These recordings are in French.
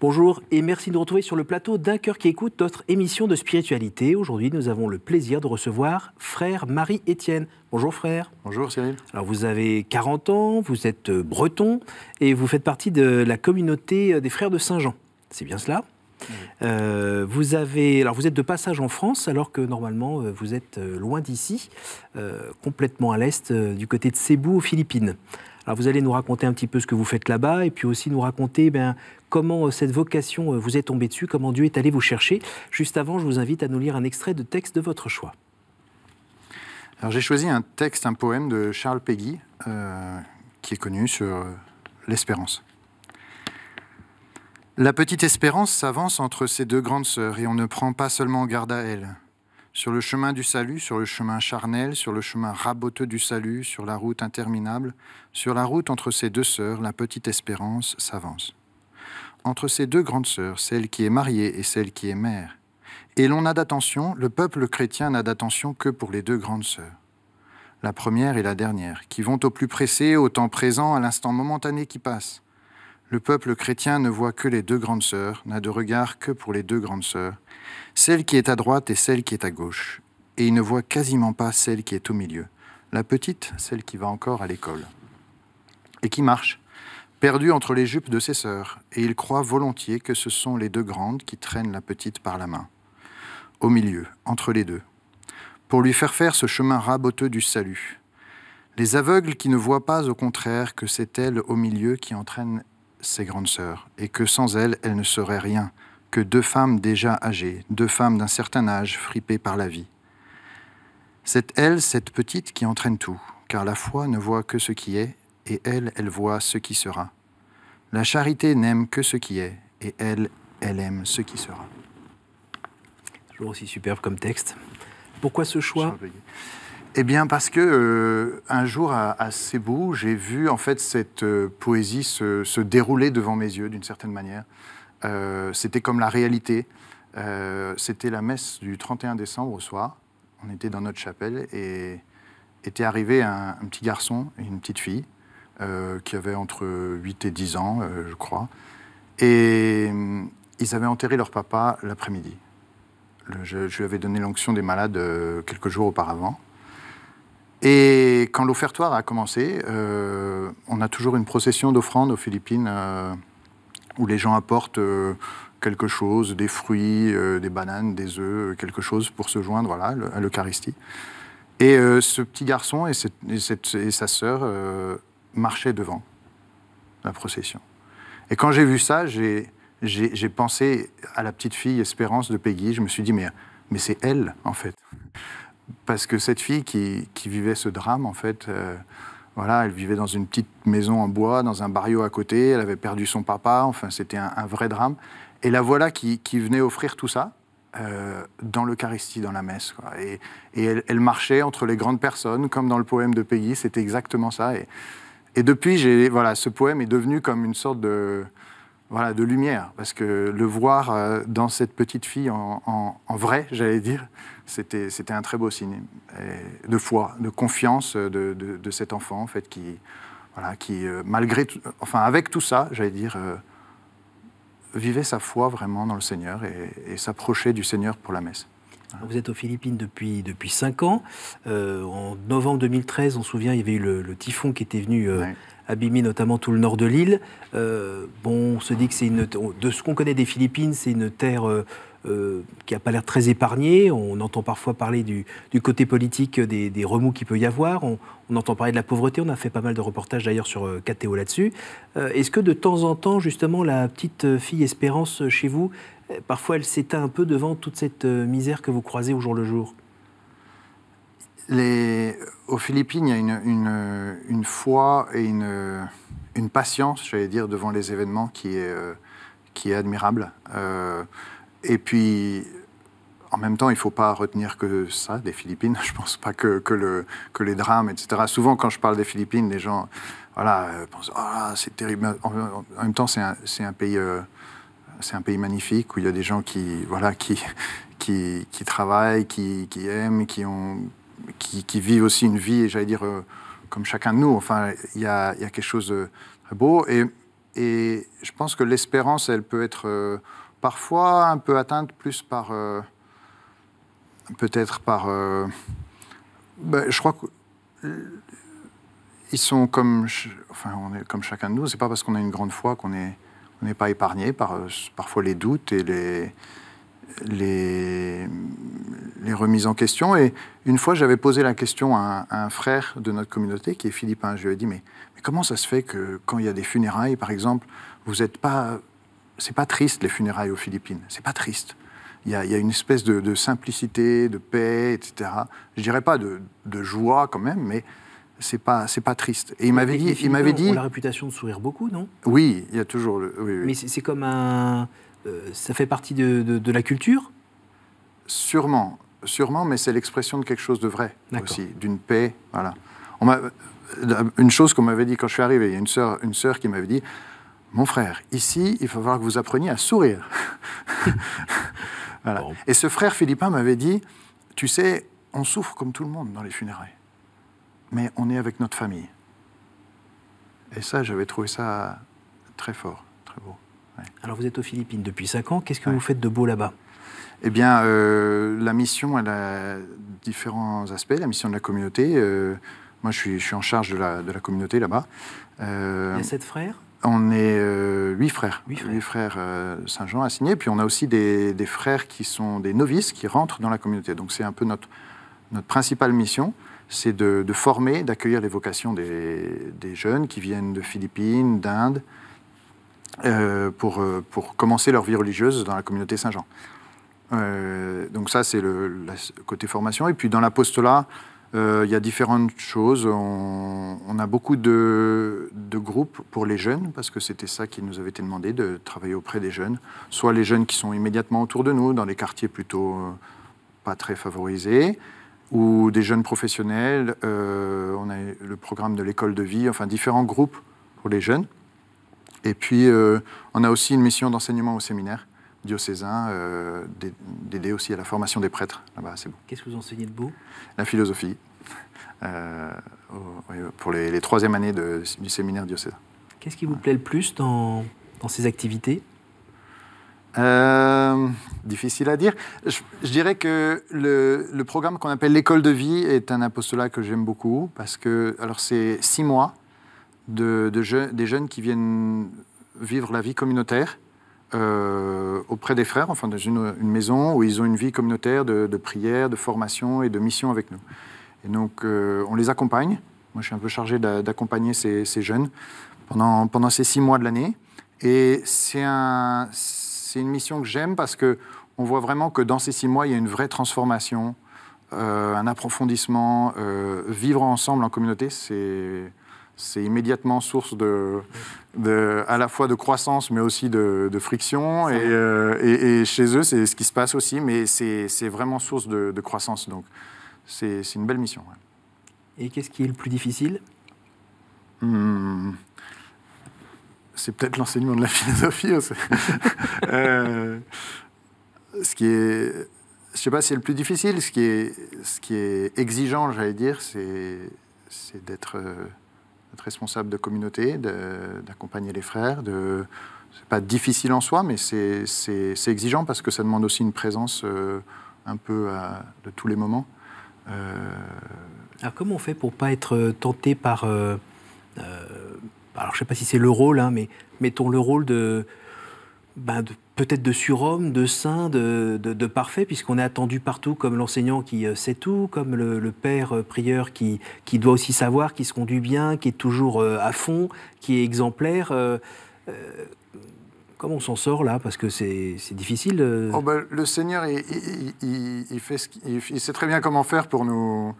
Bonjour et merci de nous retrouver sur le plateau d'un cœur qui écoute notre émission de spiritualité. Aujourd'hui, nous avons le plaisir de recevoir frère Marie-Étienne. Bonjour frère. Bonjour Cyril. Alors vous avez 40 ans, vous êtes euh, breton et vous faites partie de la communauté euh, des frères de Saint-Jean. C'est bien cela euh, vous avez, alors vous êtes de passage en France alors que normalement vous êtes loin d'ici, complètement à l'est, du côté de Cebu aux Philippines. Alors vous allez nous raconter un petit peu ce que vous faites là-bas et puis aussi nous raconter eh comment euh, cette vocation euh, vous est tombée dessus, comment Dieu est allé vous chercher. Juste avant, je vous invite à nous lire un extrait de texte de votre choix. Alors j'ai choisi un texte, un poème de Charles Peggy euh, qui est connu sur l'espérance. La petite espérance s'avance entre ses deux grandes sœurs et on ne prend pas seulement garde à elle sur le chemin du salut, sur le chemin charnel, sur le chemin raboteux du salut, sur la route interminable, sur la route entre ces deux sœurs, la petite espérance s'avance. Entre ces deux grandes sœurs, celle qui est mariée et celle qui est mère. Et l'on a d'attention, le peuple chrétien n'a d'attention que pour les deux grandes sœurs. La première et la dernière, qui vont au plus pressé, au temps présent, à l'instant momentané qui passe. Le peuple chrétien ne voit que les deux grandes sœurs, n'a de regard que pour les deux grandes sœurs, celle qui est à droite et celle qui est à gauche, et il ne voit quasiment pas celle qui est au milieu, la petite, celle qui va encore à l'école, et qui marche, perdue entre les jupes de ses sœurs, et il croit volontiers que ce sont les deux grandes qui traînent la petite par la main, au milieu, entre les deux, pour lui faire faire ce chemin raboteux du salut, les aveugles qui ne voient pas au contraire que c'est elle au milieu qui entraîne ses grandes sœurs, et que sans elles, elle ne serait rien, que deux femmes déjà âgées, deux femmes d'un certain âge fripées par la vie. C'est elle, cette petite, qui entraîne tout, car la foi ne voit que ce qui est, et elle, elle voit ce qui sera. La charité n'aime que ce qui est, et elle, elle aime ce qui sera. Toujours aussi superbe comme texte. Pourquoi ce choix eh bien, parce que euh, un jour à, à Cebu, j'ai vu en fait cette euh, poésie se, dérouler devant mes yeux d'une certaine manière. Euh, c'était comme la réalité. c'était la messe du 31 décembre au soir. On était dans notre chapelle et était arrivé un, petit garçon et une petite fille qui avaient entre 8 et 10 ans, je crois. Et ils avaient enterré leur papa l'après-midi. je, lui avais donné l'onction des malades quelques jours auparavant. Et quand l'offertoire a commencé, euh, on a toujours une procession d'offrandes aux Philippines euh, où les gens apportent euh, quelque chose, des fruits, des bananes, des œufs, quelque chose pour se joindre voilà, à l'Eucharistie. Et ce petit garçon et, et, sa sœur marchaient devant la procession. Et quand j'ai vu ça, j'ai, j'ai pensé à la petite fille Espérance de Peggy. Je me suis dit, mais, mais c'est elle, en fait parce que cette fille qui, vivait ce drame, en fait, euh, voilà, elle vivait dans une petite maison en bois, dans un barrio à côté, elle avait perdu son papa, enfin, c'était un, vrai drame. Et la voilà qui, venait offrir tout ça. Euh, dans l'Eucharistie, dans la messe. Et, elle, marchait entre les grandes personnes, comme dans le poème de Peggy, c'était exactement ça. Et, et depuis, voilà, ce poème est devenu comme une sorte de, voilà, de lumière, parce que le voir euh, dans cette petite fille en vrai, j'allais dire, c'était, un très beau signe de foi, de confiance euh, de, cet enfant, en fait, qui, voilà, qui euh, malgré, enfin, avec tout ça, j'allais dire, euh, vivait sa foi vraiment dans le Seigneur et, s'approchait du Seigneur pour la messe. Vous êtes aux Philippines depuis, depuis 5 ans. en novembre 2013, on se souvient, il y avait eu le, typhon qui était venu abîmer notamment tout le nord de l'île. bon, on se dit que c'est une. De ce qu'on connaît des Philippines, c'est une terre euh, qui n'a pas l'air très épargné. On entend parfois parler du, côté politique des, remous qu'il peut y avoir. On, entend parler de la pauvreté. On a fait pas mal de reportages d'ailleurs sur catéo euh, là-dessus. Euh, est-ce que de temps en temps, justement, la petite fille Espérance chez vous, parfois elle s'éteint un peu devant toute cette misère que vous croisez au jour le jour les... Aux Philippines, il y a une, foi et une, une patience, j'allais dire, devant les événements qui est, qui est admirable. Et puis, en même temps, il ne faut pas retenir que ça des Philippines. Je ne pense pas que, que, les drames, etc. Souvent, quand je parle des Philippines, les gens voilà, euh, pensent Ah, c'est terrible. En, même temps, c'est un, pays. Euh, c'est un pays magnifique où il y a des gens qui, voilà, qui, qui, travaillent, qui, aiment, qui, ont, qui, vivent aussi une vie, j'allais dire, euh, comme chacun de nous. Enfin, il y a, y a, quelque chose de beau. Et, et je pense que l'espérance, elle peut être parfois un peu atteinte plus par. Euh, peut-être par. Euh, ben, je crois que. Ils sont comme. Enfin, on est comme chacun de nous. C'est pas parce qu'on a une grande foi qu'on est. n'est pas épargné par euh, parfois les doutes et les, les, les, remises en question. Et une fois, j'avais posé la question à un, frère de notre communauté, qui est Philippin. Je lui ai dit, mais, mais comment ça se fait que quand il y a des funérailles, par exemple, vous n'êtes pas c'est pas triste les funérailles aux Philippines, c'est pas triste. Il y, a, une espèce de, simplicité, de paix, etc. Je dirais pas de, joie quand même, mais c'est pas c'est pas triste. Et il m'avait dit, il m'avait dit. la réputation de sourire beaucoup, non Oui, il y a toujours. Le, Mais c'est comme un, euh, ça fait partie de, la culture. Sûrement, sûrement, mais c'est l'expression de quelque chose de vrai aussi, d'une paix, voilà. Euh, une chose qu'on m'avait dit quand je suis arrivé, il y a une sœur, une sœur qui m'avait dit, mon frère, ici, il faut falloir que vous appreniez à sourire. Et ce frère philippin m'avait dit, tu sais, on souffre comme tout le monde dans les funérailles, mais on est avec notre famille. Et ça, j'avais trouvé ça très fort, très beau. Alors vous êtes aux Philippines depuis 5 ans, qu'est-ce que vous faites de beau là-bas eh bien, euh, la mission, elle a différents aspects. La mission de la communauté, euh, moi je suis, en charge de la, communauté là-bas. Euh, Il y a sept frères on est euh, huit frères, huit frères, euh, Saint-Jean assignés. Puis on a aussi des, frères qui sont des novices qui rentrent dans la communauté. Donc c'est un peu notre, notre principale mission, c'est de, former, d'accueillir les vocations des, jeunes qui viennent de Philippines, d'Inde, euh, pour, pour commencer leur vie religieuse dans la communauté Saint-Jean. donc ça, c'est le, côté formation. Et puis dans l'apostolat, euh, il y a différentes choses. On, a beaucoup de, groupes pour les jeunes, parce que c'était ça qui nous avait été demandé, de travailler auprès des jeunes. Soit les jeunes qui sont immédiatement autour de nous, dans les quartiers plutôt euh, pas très favorisés, ou des jeunes professionnels. Euh, on a le programme de l'école de vie, enfin différents groupes pour les jeunes. Et puis, on a aussi une mission d'enseignement au séminaire diocésain, euh, d'aider aussi à la formation des prêtres. là Qu'est-ce que vous enseignez de beau La philosophie, euh, pour les, les, troisième années de, du séminaire diocésain. Qu'est-ce qui vous plaît le plus dans, dans ces activités euh, difficile à dire. Je, dirais que le, le programme qu'on appelle l'école de vie est un apostolat que j'aime beaucoup parce que alors c'est six mois de, de des jeunes qui viennent vivre la vie communautaire euh, auprès des frères, enfin dans une, maison où ils ont une vie communautaire de, prière, de formation et de mission avec nous. Et donc euh, on les accompagne. Moi je suis un peu chargé d'accompagner ces, jeunes pendant, pendant ces six mois de l'année. Et c'est un, une mission que j'aime parce que on voit vraiment que dans ces six mois il y a une vraie transformation, euh, un approfondissement, vivre ensemble en communauté, c'est c'est immédiatement source de, à la fois de croissance, mais aussi de, friction. Euh, et, chez eux, c'est ce qui se passe aussi, mais c'est vraiment source de, croissance. Donc, c'est une belle mission. Et qu'est-ce qui est le plus difficile hmm. C'est peut-être l'enseignement de la philosophie. Aussi. Euh, ce qui est, je sais pas si c'est le plus difficile. Ce qui est, ce qui est exigeant, j'allais dire, c'est d'être euh, d'être responsable de communauté, d'accompagner les frères, Ce n'est pas difficile en soi, mais c'est exigeant parce que ça demande aussi une présence euh, un peu de tous les moments. Euh, alors comment on fait pour ne pas être euh, tenté par, alors je ne sais pas si c'est le rôle, hein, mais mettons le rôle de, ben, de peut-être de surhomme, de saint, de, de, parfait, puisqu'on est attendu partout comme l'enseignant qui euh, sait tout, comme le, père euh, prieur qui, qui doit aussi savoir, qui se conduit bien, qui est toujours euh, à fond, qui est exemplaire. comment on s'en sort là Parce que c'est difficile. Oh ben, le Seigneur, il, il, fait ce il, sait très bien comment faire pour nous,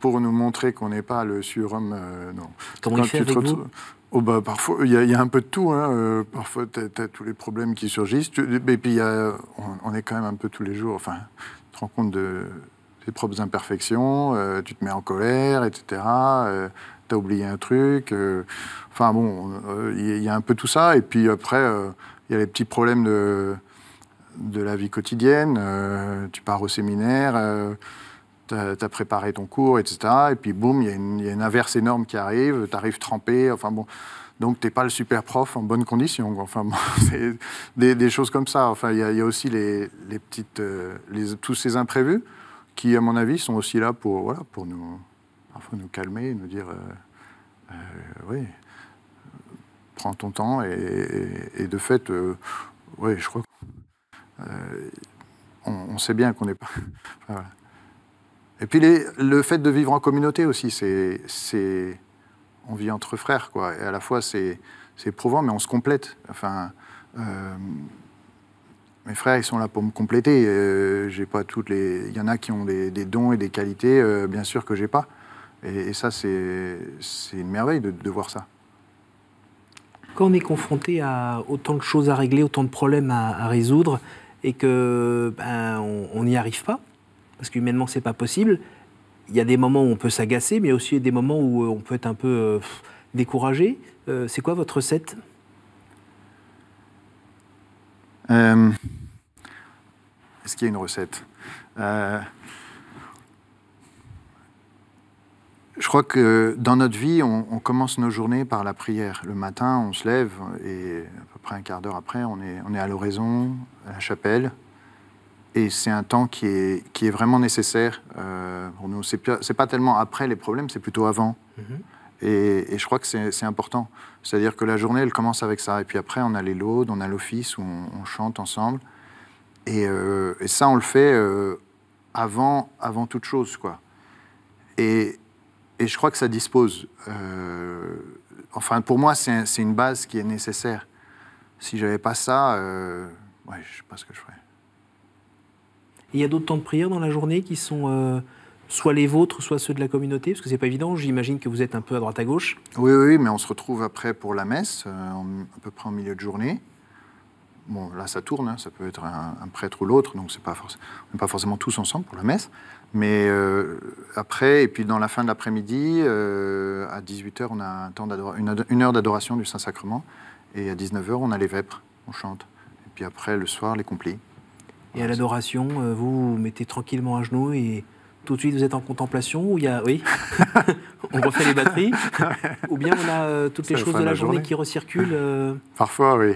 pour nous montrer qu'on n'est pas le surhomme. non. Comment il fait avec nous Oh, bah parfois, il y, a un peu de tout. Hein, euh, parfois, tu as, tous les problèmes qui surgissent. et puis, on, est quand même un peu tous les jours. Enfin, tu te rends compte de tes propres imperfections, euh, tu te mets en colère, etc. Euh, tu as oublié un truc. enfin, bon, il y, a un peu tout ça. Et puis après, il y a les petits problèmes de, de la vie quotidienne. tu pars au séminaire tu as, préparé ton cours, etc. Et puis boum, il y, a une inverse énorme qui arrive, tu arrives trempé, enfin bon. Donc, tu n'es pas le super prof en bonne condition. Enfin, c'est des, choses comme ça. Enfin, il y, a aussi les, petites, euh, tous ces imprévus qui, à mon avis, sont aussi là pour, voilà, pour nous, nous calmer, nous dire, euh, euh, oui, prends ton temps. Et, de fait, oui, je crois qu'on on sait bien qu'on n'est pas... Et puis le fait de vivre en communauté aussi, c'est, on vit entre frères quoi. Et à la fois c'est, éprouvant, mais on se complète. Enfin, euh, mes frères ils sont là pour me compléter. Euh, j'ai pas toutes les, il y en a qui ont des, dons et des qualités, euh, bien sûr que j'ai pas. Et, ça c'est, c'est une merveille de, voir ça. Quand on est confronté à autant de choses à régler, autant de problèmes à, résoudre, et que ben, on n'y arrive pas, parce qu'humainement, c'est pas possible. Il y a des moments où on peut s'agacer, mais aussi des moments où euh, on peut être un peu euh, découragé. Euh, c'est quoi votre recette Est-ce qu'il y a une recette Je crois que dans notre vie, on, commence nos journées par la prière. Le matin, on se lève et à peu près un quart d'heure après, on on est à l'oraison, à la chapelle, et c'est un temps qui est, qui est vraiment nécessaire euh, pour nous. C'est pas tellement après les problèmes, c'est plutôt avant. Mhm. et, je crois que c'est important. C'est-à-dire que la journée, elle commence avec ça. Et puis après, on a les loads, on a l'office où on, chante ensemble. Euh, et, ça, on le fait euh, avant, avant toute chose, quoi. Et, et je crois que ça dispose. enfin, pour moi, c'est une base qui est nécessaire. Si j'avais pas ça, euh, ouais, je sais pas ce que je ferais il y a d'autres temps de prière dans la journée qui sont euh, soit les vôtres, soit ceux de la communauté Parce que c'est pas évident, j'imagine que vous êtes un peu à droite à gauche. Oui, oui, mais on se retrouve après pour la messe, euh, à peu près en milieu de journée. Bon, là, ça tourne, hein. ça peut être un, prêtre ou l'autre, donc c'est pas on n'est pas forcément tous ensemble pour la messe. Mais euh, après, et puis dans la fin de l'après-midi, à 18h, on a un temps une, une heure d'adoration du Saint-Sacrement, et à 19h, on a les vêpres, on chante. Et puis après, le soir, les complis. Et à l'adoration, euh, vous vous mettez tranquillement à genoux et tout de suite vous êtes en contemplation ou il y a oui on refait les batteries ou bien on a euh, toutes les choses de la, journée, qui recirculent euh. parfois oui,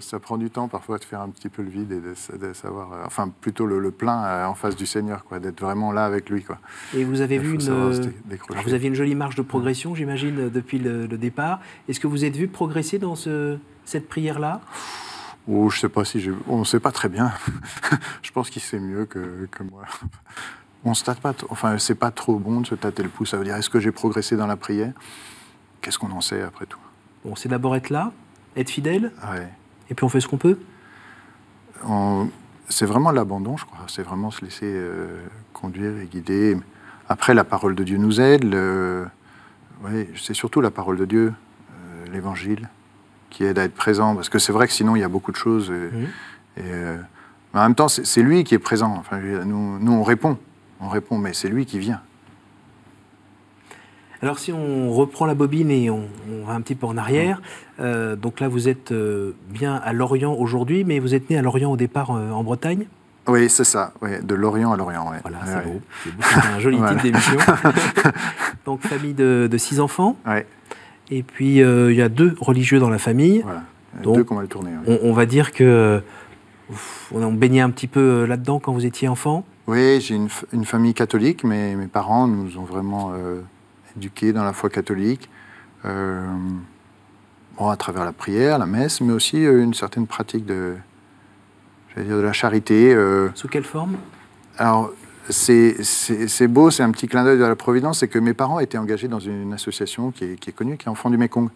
ça prend du temps parfois de faire un petit peu le vide et de, savoir enfin plutôt le, plein en face du Seigneur quoi d'être vraiment là avec lui quoi et vous avez vu une, vous aviez une jolie marge de progression j'imagine depuis le, départ est-ce que vous êtes vu progresser dans ce, cette prière là ou je sais pas si j'ai. On ne sait pas très bien. je pense qu'il sait mieux que, moi. on se tâte pas. Enfin, c'est pas trop bon de se tâter le pouce. Ça veut dire, est-ce que j'ai progressé dans la prière Qu'est-ce qu'on en sait après tout On c'est d'abord être là, être fidèle, et puis on fait ce qu'on peut. C'est vraiment l'abandon, je crois. C'est vraiment se laisser euh, conduire et guider. Après, la parole de Dieu nous aide. c'est surtout la parole de Dieu, euh, l'Évangile qui aide à être présent. Parce que c'est vrai que sinon, il y a beaucoup de choses. Et, euh, mais en même temps, c'est lui qui est présent. Enfin, nous, nous, on répond. On répond, mais c'est lui qui vient. Alors, si on reprend la bobine et on, va un petit peu en arrière, euh, donc là, vous êtes euh, bien à Lorient aujourd'hui, mais vous êtes né à Lorient au départ en Bretagne oui, c'est ça, de Lorient à Lorient. Voilà, c'est beau. C'est un joli titre d'émission. donc, famille de, de six enfants. Et puis, euh, il y a deux religieux dans la famille. Voilà. Donc, deux qu'on va le tourner. On, va dire que on baignait un petit peu euh, là-dedans quand vous étiez enfant. Oui, j'ai une, famille catholique, mais mes parents nous ont vraiment euh, éduqués dans la foi catholique, bon, à travers la prière, la messe, mais aussi une certaine pratique de, dire, de la charité. Sous quelle forme Alors, c'est beau, c'est un petit clin d'œil de la Providence, c'est que mes parents étaient engagés dans une association qui est, connue, qui est Enfants du Mekong.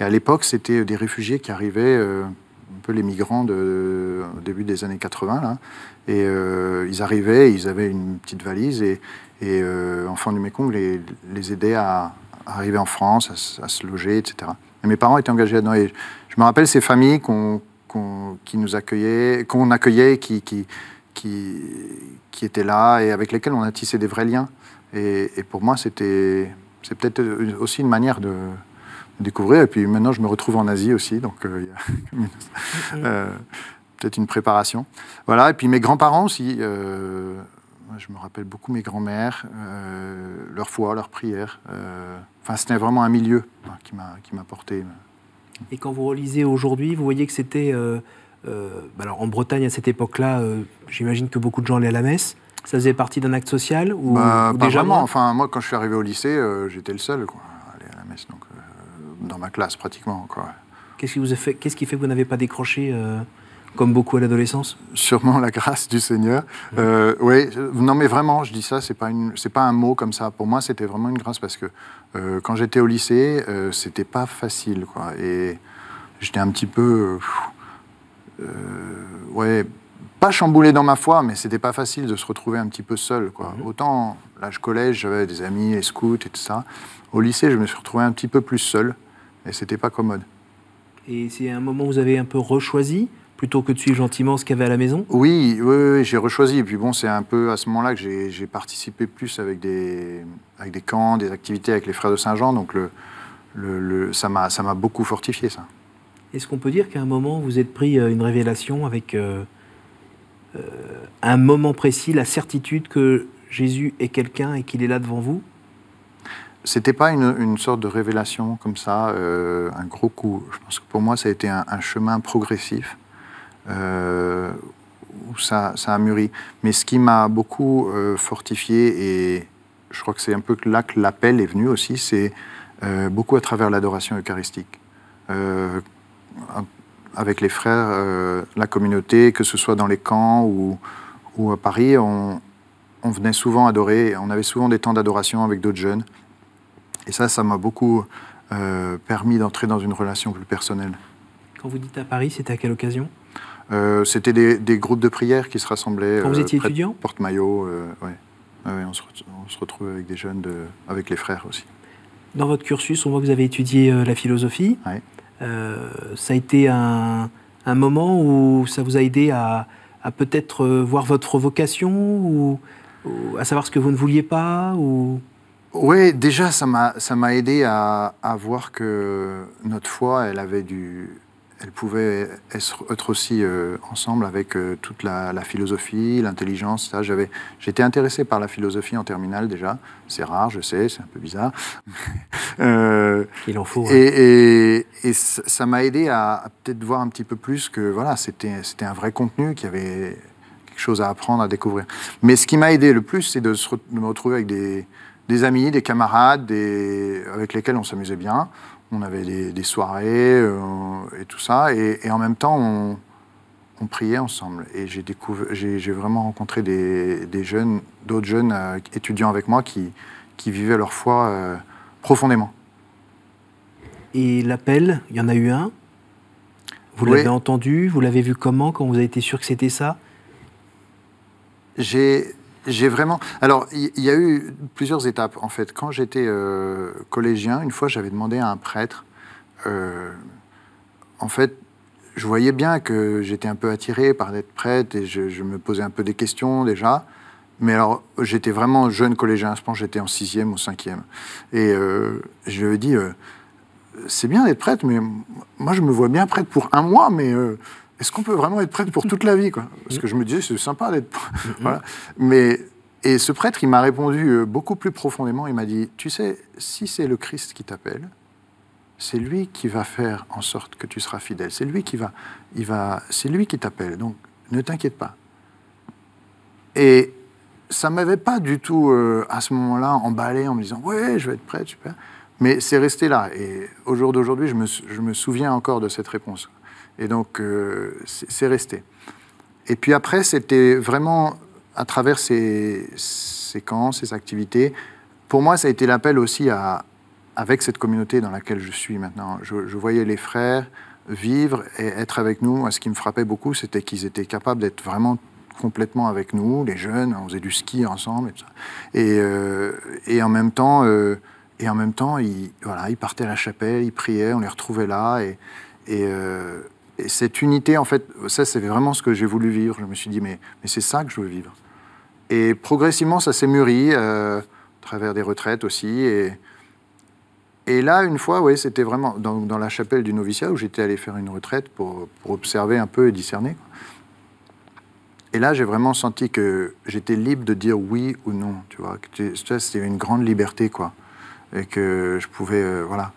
Et à l'époque, c'était des réfugiés qui arrivaient, euh, un peu les migrants de, au début des années 80, là. Et euh, ils arrivaient, ils avaient une petite valise, et, et euh, Enfants du Mekong les, les aidait à, arriver en France, à, se loger, etc. Et mes parents étaient engagés là-dedans. Et je me rappelle ces familles qu'on nous accueillaient, qu'on accueillait, qui qui, qui étaient là et avec lesquels on a tissé des vrais liens. Et, pour moi, c'était c'est peut-être aussi une manière de, découvrir. Et puis maintenant, je me retrouve en Asie aussi, donc euh, y a euh, peut-être une préparation. Voilà. Et puis mes grands-parents aussi. Euh, je me rappelle beaucoup mes grands-mères, leur foi, leur prière. Enfin, c'était vraiment un milieu hein, qui m'a porté. Et quand vous relisez aujourd'hui, vous voyez que c'était euh, bah alors en Bretagne, à cette époque-là, euh, j'imagine que beaucoup de gens allaient à la messe. Ça faisait partie d'un acte social ou, bah, déjà vraiment. Enfin, moi, quand je suis arrivé au lycée, euh, j'étais le seul quoi, à aller à la messe, donc, dans ma classe pratiquement. Quoi. Qu'est-ce qui, vous fait, qu'est-ce qui fait que vous n'avez pas décroché comme beaucoup à l'adolescence Sûrement la grâce du Seigneur. oui, non mais vraiment, je dis ça, c'est pas, une, c'est pas un mot comme ça. Pour moi, c'était vraiment une grâce parce que quand j'étais au lycée, c'était pas facile. Quoi, et j'étais un petit peu. Euh, ouais, pas chamboulé dans ma foi, mais c'était pas facile de se retrouver un petit peu seul. Quoi. Mhm. Autant, l'âge collège, j'avais des amis, des scouts et tout ça. Au lycée, je me suis retrouvé un petit peu plus seul, et c'était pas commode. Et c'est un moment où vous avez un peu rechoisi plutôt que de suivre gentiment ce qu'il y avait à la maison Oui, oui, j'ai rechoisi. Et puis bon, c'est un peu à ce moment-là que j'ai participé plus avec des, avec des camps, des activités avec les Frères de Saint-Jean. Donc le, le, le, ça m'a beaucoup fortifié, ça. Est-ce qu'on peut dire qu'à un moment, vous êtes pris euh, une révélation avec euh, euh, un moment précis, la certitude que Jésus est quelqu'un et qu'il est là devant vous C'était pas une, sorte de révélation comme ça, un gros coup. Je pense que pour moi, ça a été un, chemin progressif où ça, a mûri. Mais ce qui m'a beaucoup fortifié, et je crois que c'est un peu là que l'appel est venu aussi, c'est beaucoup à travers l'adoration eucharistique avec les frères, euh, la communauté, que ce soit dans les camps ou, à Paris, on, venait souvent adorer, on avait souvent des temps d'adoration avec d'autres jeunes. Et ça, ça m'a beaucoup euh, permis d'entrer dans une relation plus personnelle. Quand vous dites à Paris, c'était à quelle occasion euh, C'était des, groupes de prières qui se rassemblaient. Quand vous étiez étudiant Porte-Maillot, oui. Ah ouais, on, se retrouve avec des jeunes, avec les frères aussi. Dans votre cursus, on voit que vous avez étudié la philosophie. Ouais. Euh, ça a été un, moment où ça vous a aidé à, peut-être euh, voir votre vocation ou, à savoir ce que vous ne vouliez pas ou... Oui, déjà, ça m'a aidé à, à voir que notre foi, elle avait du, elle pouvait être aussi euh, ensemble avec euh, toute la, philosophie, l'intelligence. j'étais intéressé par la philosophie en terminale déjà. C'est rare, je sais, c'est un peu bizarre. Euh, Il en faut. Hein. Et, ça m'a aidé à, peut-être voir un petit peu plus que voilà, c'était, c'était un vrai contenu qui avait quelque chose à apprendre, à découvrir. Mais ce qui m'a aidé le plus, c'est de, me retrouver avec des, amis, des camarades, avec lesquels on s'amusait bien on avait des, soirées euh, et tout ça. Et, en même temps, on, priait ensemble. Et j'ai, découvert, j'ai, vraiment rencontré des, jeunes, d'autres jeunes euh, étudiants avec moi qui, qui vivaient leur foi euh, profondément. Et l'appel, il y en a eu un Vous l'avez entendu Vous l'avez vu comment quand vous avez été sûr que c'était ça J'ai j'ai vraiment. Alors, il y, a eu plusieurs étapes, en fait. Quand j'étais euh, collégien, une fois, j'avais demandé à un prêtre. Euh, en fait, je voyais bien que j'étais un peu attiré par d'être prêtre et je, me posais un peu des questions déjà. Mais alors, j'étais vraiment jeune collégien. Je pense j'étais en sixième ou cinquième. Et euh, je lui ai dit c'est bien d'être prêtre, mais moi, je me vois bien prêtre pour un mois, mais est-ce qu'on peut vraiment être prêtre pour toute la vie quoi Parce que je me disais, c'est sympa d'être. Mm-hmm. voilà. Mais et ce prêtre, il m'a répondu euh, beaucoup plus profondément. Il m'a dit, tu sais, si c'est le Christ qui t'appelle, c'est lui qui va faire en sorte que tu seras fidèle. C'est lui qui va, il va, c'est lui qui t'appelle. Donc, ne t'inquiète pas. Et ça m'avait pas du tout euh, à ce moment-là emballé en me disant, ouais, je vais être prêtre, super. Mais c'est resté là. Et au jour d'aujourd'hui, je me, je me souviens encore de cette réponse. Et donc, euh, c'est resté. Et puis après, c'était vraiment à travers ces séquences, ces activités. Pour moi, ça a été l'appel aussi à, avec cette communauté dans laquelle je suis maintenant. Je, voyais les frères vivre et être avec nous. ce qui me frappait beaucoup, c'était qu'ils étaient capables d'être vraiment complètement avec nous, les jeunes, on faisait du ski ensemble et tout ça. Et, euh, en même temps, euh, et en même temps ils, voilà, partaient à la chapelle, ils priaient, on les retrouvait là. Et, et, et cette unité, en fait, ça, c'est vraiment ce que j'ai voulu vivre. Je me suis dit, mais, mais c'est ça que je veux vivre. Et progressivement, ça s'est mûri, euh, à travers des retraites aussi. Et, et là, une fois, oui, c'était vraiment dans, la chapelle du noviciat où j'étais allé faire une retraite pour, observer un peu et discerner. Et là, j'ai vraiment senti que j'étais libre de dire oui ou non, tu vois. C'était une grande liberté, quoi. Et que je pouvais, euh, voilà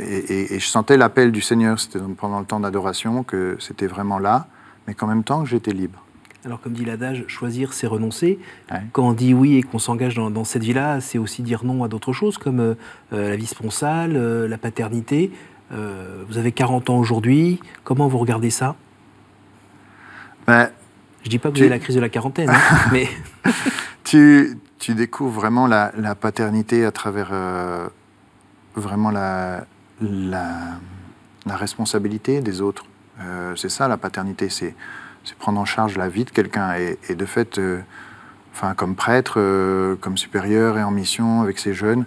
et, je sentais l'appel du Seigneur c'était pendant le temps d'adoration, que c'était vraiment là, mais qu'en même temps, j'étais libre. Alors, comme dit l'adage, choisir, c'est renoncer. Quand on dit oui et qu'on s'engage dans, cette vie-là, c'est aussi dire non à d'autres choses, comme euh, euh, la vie sponsale, euh, la paternité. vous avez 40 ans aujourd'hui. Comment vous regardez ça ben, Je dis pas que j'ai vous avez la crise de la quarantaine, hein, mais... tu, découvres vraiment la paternité à travers vraiment la, la, la responsabilité des autres. Euh, c'est ça la paternité, c'est prendre en charge la vie de quelqu'un. Et, de fait, euh, enfin, comme prêtre, euh, comme supérieur et en mission avec ces jeunes,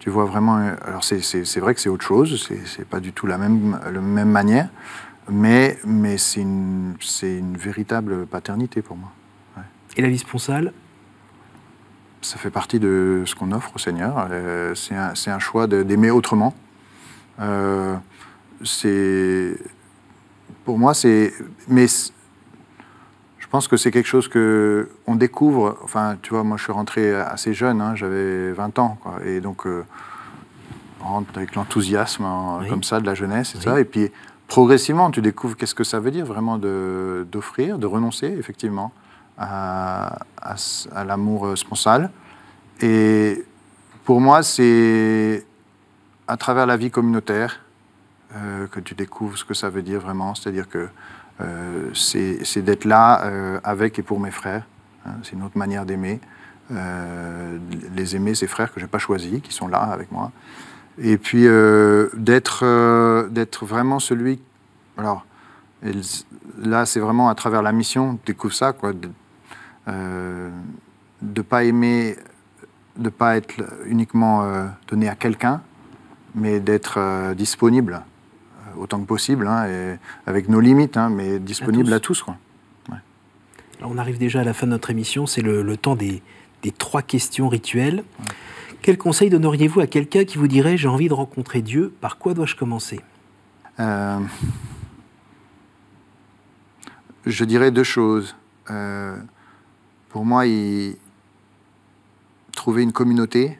tu vois vraiment. alors c'est vrai que c'est autre chose, c'est pas du tout la même, la même manière, mais, mais c'est une, véritable paternité pour moi. Et la vie sponsale Ça fait partie de ce qu'on offre au Seigneur. c'est un, choix d'aimer autrement euh, c'est pour moi, c'est mais je pense que c'est quelque chose que on découvre. Enfin, tu vois, moi, je suis rentré assez jeune, hein, j'avais 20 ans, et donc euh, rentre avec l'enthousiasme hein, comme ça de la jeunesse, et ça, et puis progressivement, tu découvres qu'est-ce que ça veut dire vraiment d'offrir, de, renoncer effectivement à, à l'amour euh, sponsal. Et pour moi, c'est à travers la vie communautaire euh, que tu découvres ce que ça veut dire vraiment. C'est-à-dire que euh, c'est d'être là euh, avec et pour mes frères. Hein, c'est une autre manière d'aimer. les aimer, ces frères que j'ai pas choisis, qui sont là avec moi. Et puis d'être d'être vraiment celui. Alors là, c'est vraiment à travers la mission, tu découvres ça, quoi. De, ne pas aimer, de pas être uniquement donné à quelqu'un, mais d'être euh, disponible euh, autant que possible, hein, avec nos limites, hein, mais disponible à tous. on arrive déjà à la fin de notre émission, c'est le, temps des, trois questions rituelles. Quel conseil donneriez-vous à quelqu'un qui vous dirait j'ai envie de rencontrer Dieu, par quoi dois-je commencer euh, Je dirais deux choses. pour moi, il... trouver une communauté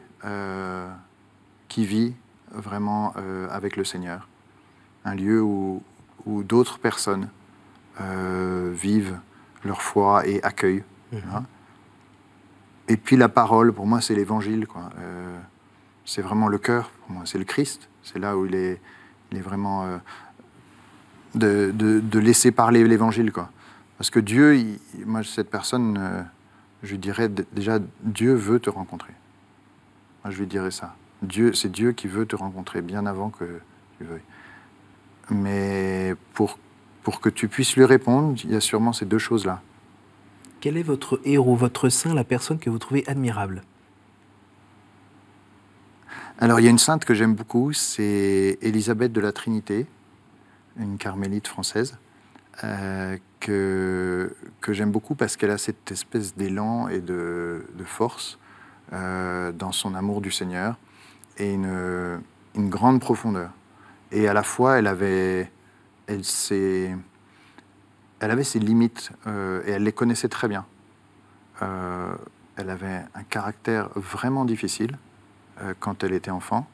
qui vit vraiment euh, avec le Seigneur. Un lieu où, d'autres personnes euh, vivent leur foi et accueillent. Mhm. Hein. Et puis la parole, pour moi, c'est l'évangile. Euh, c'est vraiment le cœur, pour moi. C'est le Christ. C'est là où il est, est vraiment. Euh, de, laisser parler l'évangile. quoi. Parce que Dieu, moi, cette personne, je lui dirais déjà Dieu veut te rencontrer. Moi, je lui dirais ça. Dieu, c'est Dieu qui veut te rencontrer bien avant que tu veuilles. Mais pour, pour que tu puisses lui répondre, il y a sûrement ces deux choses-là. Quel est votre héros, votre saint, la personne que vous trouvez admirable Alors, il y a une sainte que j'aime beaucoup, c'est Élisabeth de la Trinité, une carmélite française, euh, que, j'aime beaucoup parce qu'elle a cette espèce d'élan et de, force euh, dans son amour du Seigneur et une, une grande profondeur. Et à la fois, elle avait, elle elle avait ses limites euh, et elle les connaissait très bien. Euh, elle avait un caractère vraiment difficile euh, quand elle était enfant.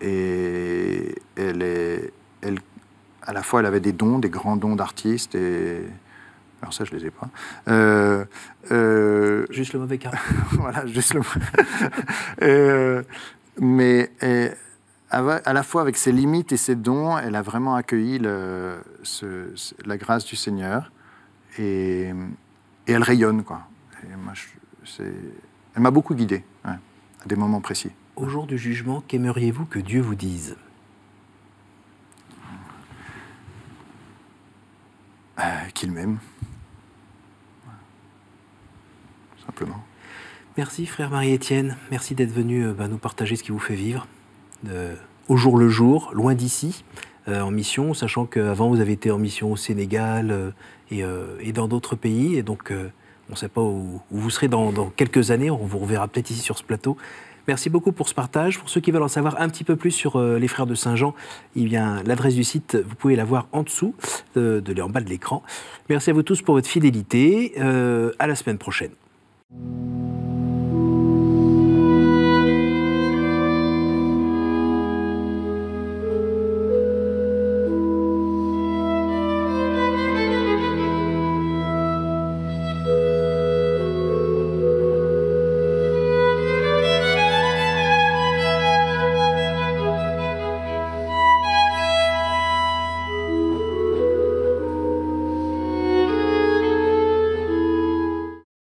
Et elle est, elle, à la fois, elle avait des dons, des grands dons d'artiste. Et... Alors ça, je les ai pas. Juste le mauvais caractère. voilà, juste le mais eh, à la fois avec ses limites et ses dons, elle a vraiment accueilli la grâce du Seigneur et, elle rayonne. Quoi. elle m'a beaucoup guidé à des moments précis. Au jour du jugement, qu'aimeriez-vous que Dieu vous dise euh, Qu'il m'aime. Simplement. Merci frère Marie-Étienne, merci d'être venu euh, bah, nous partager ce qui vous fait vivre au jour le jour, loin d'ici, euh, en mission, sachant qu'avant vous avez été en mission au Sénégal euh, et, dans d'autres pays, et donc on ne sait pas où, vous serez dans, quelques années, on vous reverra peut-être ici sur ce plateau. Merci beaucoup pour ce partage. Pour ceux qui veulent en savoir un petit peu plus sur les frères de Saint-Jean, eh l'adresse du site, vous pouvez la voir en dessous, de, en bas de l'écran. Merci à vous tous pour votre fidélité. à la semaine prochaine.